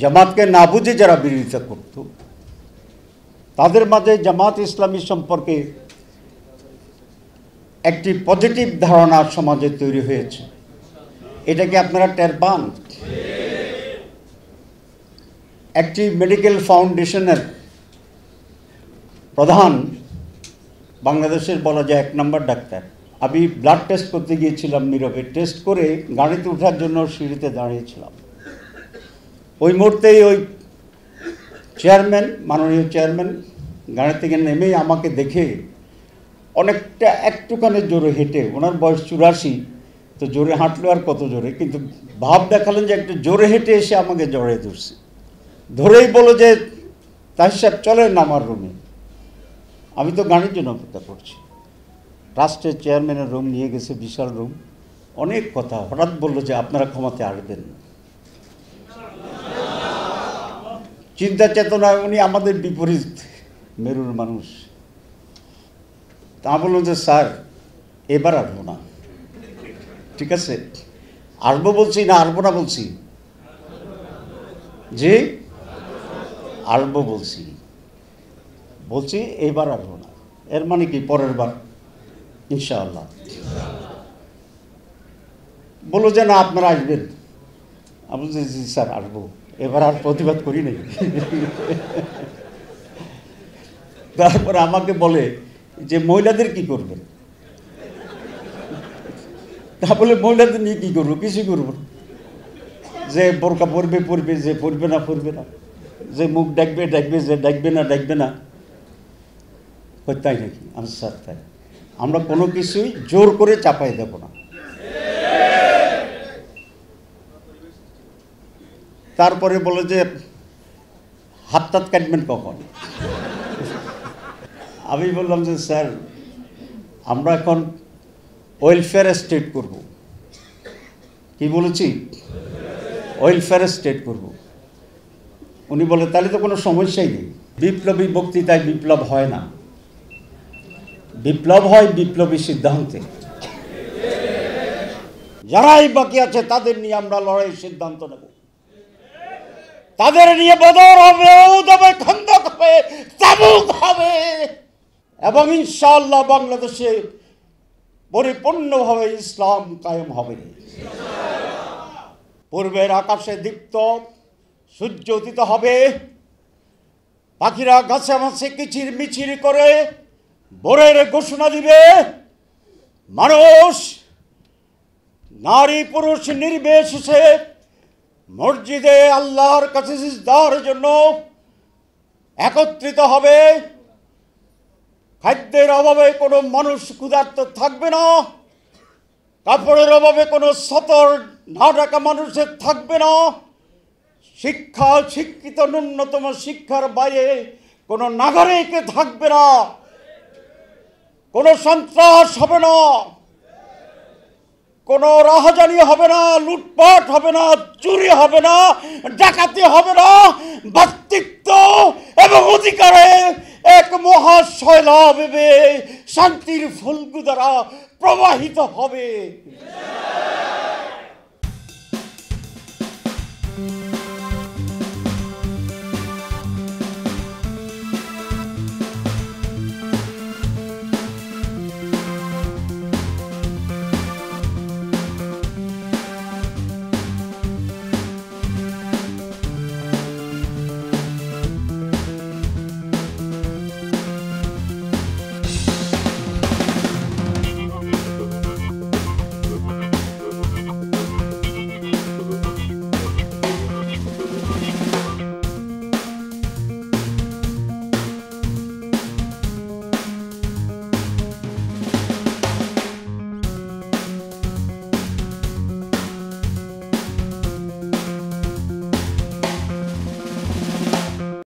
জামাতকে না বুঝে যারা বিরোধিতা করত তাদের মাঝে জামাত ইসলামী সম্পর্কে একটি পজিটিভ ধারণা সমাজে তৈরি হয়েছে এটাকে আপনারা টের পান একটি মেডিকেল ফাউন্ডেশনের প্রধান বাংলাদেশের বলা যায় এক নম্বর ডাক্তার আমি ব্লাড টেস্ট করতে গিয়েছিলাম নীরবে টেস্ট করে গাড়িতে ওঠার জন্য সিঁড়িতে দাঁড়িয়েছিলাম ওই মুহূর্তেই ওই চেয়ারম্যান মাননীয় চেয়ারম্যান গাড়ি থেকে নেমেই আমাকে দেখে অনেকটা একটুখানি জোরে হেঁটে ওনার বয়স চুরাশি তো জোরে হাঁটলো আর কত জোরে কিন্তু ভাব দেখালেন যে একটু জোরে হেঁটে এসে আমাকে জড়ে ধরছে ধরেই বলো যে তাহির সাহেব চলেন আমার রুমে আমি তো গানের জন্য অপেক্ষা করছি ট্রাস্টের চেয়ারম্যানের রুম নিয়ে গেছে বিশাল রুম অনেক কথা হঠাৎ বললো যে আপনারা ক্ষমাতে আসবেন না চিন্তা চেতনায় উনি আমাদের বিপরীত মেরুর মানুষ তা বললো যে স্যার এবার আসবো না ঠিক আছে আসবো বলছি না আসবো না বলছি যে আসবো বলছি বলছি এবার আসবো না এর মানে কি পরের বার ইনশাআল্লাহ বলো যে না আপনারা আসবেন আমি জি স্যার আসবো এবার আর প্রতিবাদ করি নাই তারপর আমাকে বলে যে মহিলাদের কি করবেন তা বলে মহিলাদের নিয়ে কি করবো কিছু করবো যে বোরকা পরবে পরবে যে পরবে না পরবে না যে মুখ ডাকবে ডাকবে যে ডাকবে না ডাকবে না তাই নাকি আমি স্যার তাই আমরা কোনো কিছুই জোর করে চাপাই দেবো না তারপরে বলে যে হাত তাত কাটবেন কখন আমি বললাম যে স্যার আমরা এখন ওয়েলফেয়ার স্টেট করব কি বলেছি ওয়েলফেয়ার স্টেট করব উনি বলে তাহলে তো কোনো সমস্যাই নেই বিপ্লবী বক্তৃতায় বিপ্লব হয় না বিপ্লব হয় বিপ্লবী সিদ্ধান্তে যারাই বাকি আছে তাদের নিয়ে আমরা লড়াইয়ের সিদ্ধান্ত নেব তাদের নিয়ে বদর হবে উদবে খন্দক হবে চাবুক হবে এবং ইনশাআল্লাহ বাংলাদেশে পরিপূর্ণভাবে ইসলাম কায়েম হবে পূর্বের আকাশে দীপ্ত সূর্য উদিত হবে পাখিরা গাছে মাছে কিচির মিচির করে বোরের ঘোষণা দিবে মানুষ নারী পুরুষ নির্বিশেষে মসজিদে আল্লাহর কাছে সিজদার জন্য একত্রিত হবে খাদ্যের অভাবে কোনো মানুষ ক্ষুধার্ত থাকবে না কাপড়ের অভাবে কোনো সতর না ডাকা মানুষের থাকবে না শিক্ষা শিক্ষিত ন্যূনতম শিক্ষার বাইরে কোনো নাগরিক থাকবে না কোনো সন্ত্রাস হবে না কোনো রাহাজানি হবে না লুটপাট হবে না চুরি হবে না ডাকাতি হবে না ব্যক্তিত্ব এবং অধিকারে এক মহা শান্তির ফুলগু দ্বারা প্রবাহিত হবে